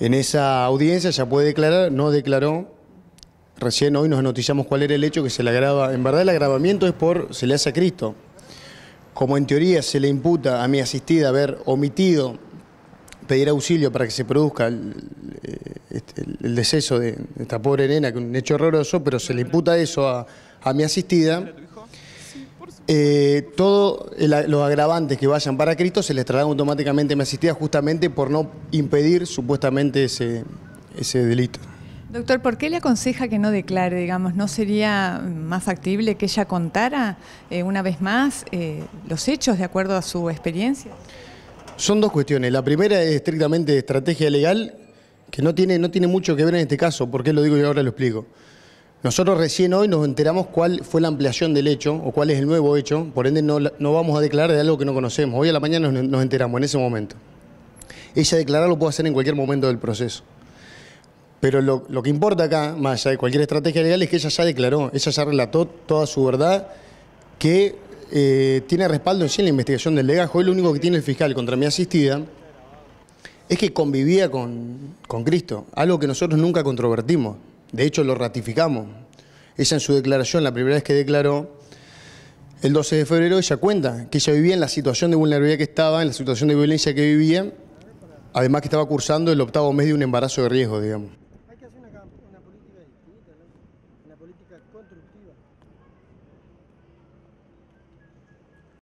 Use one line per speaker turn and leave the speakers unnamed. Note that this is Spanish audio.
En esa audiencia ya puede declarar, no declaró. Recién hoy nos noticiamos cuál era el hecho que se le agrava. En verdad el agravamiento es por se le hace a Cristo. Como en teoría se le imputa a mi asistida haber omitido pedir auxilio para que se produzca el, eh, este, deceso de esta pobre nena, que un hecho horroroso, pero se le imputa eso a mi asistida. Eh, todos los agravantes que vayan para Cristo se les traerán automáticamente me asistía justamente por no impedir supuestamente ese, delito.
Doctor, ¿por qué le aconseja que no declare? Digamos, ¿no sería más factible que ella contara eh, una vez más eh, los hechos de acuerdo a su experiencia?
Son dos cuestiones. La primera es estrictamente estrategia legal, que no tiene, no tiene mucho que ver en este caso. porque lo digo y ahora lo explico? Nosotros recién hoy nos enteramos cuál fue la ampliación del hecho o cuál es el nuevo hecho, por ende no, vamos a declarar de algo que no conocemos. Hoy a la mañana nos, enteramos en ese momento. Ella declarar lo puede hacer en cualquier momento del proceso. Pero lo, que importa acá, más allá de cualquier estrategia legal, es que ella ya declaró, ella ya relató toda su verdad que eh, tiene respaldo en sí en la investigación del legajo. Hoy lo único que tiene el fiscal contra mi asistida es que convivía con Cristo, algo que nosotros nunca controvertimos de hecho lo ratificamos. Ella en su declaración, la primera vez que declaró, el 12 de febrero, ella cuenta que ella vivía en la situación de vulnerabilidad que estaba, en la situación de violencia que vivía, además que estaba cursando el octavo mes de un embarazo de riesgo, digamos. Hay que hacer una política constructiva.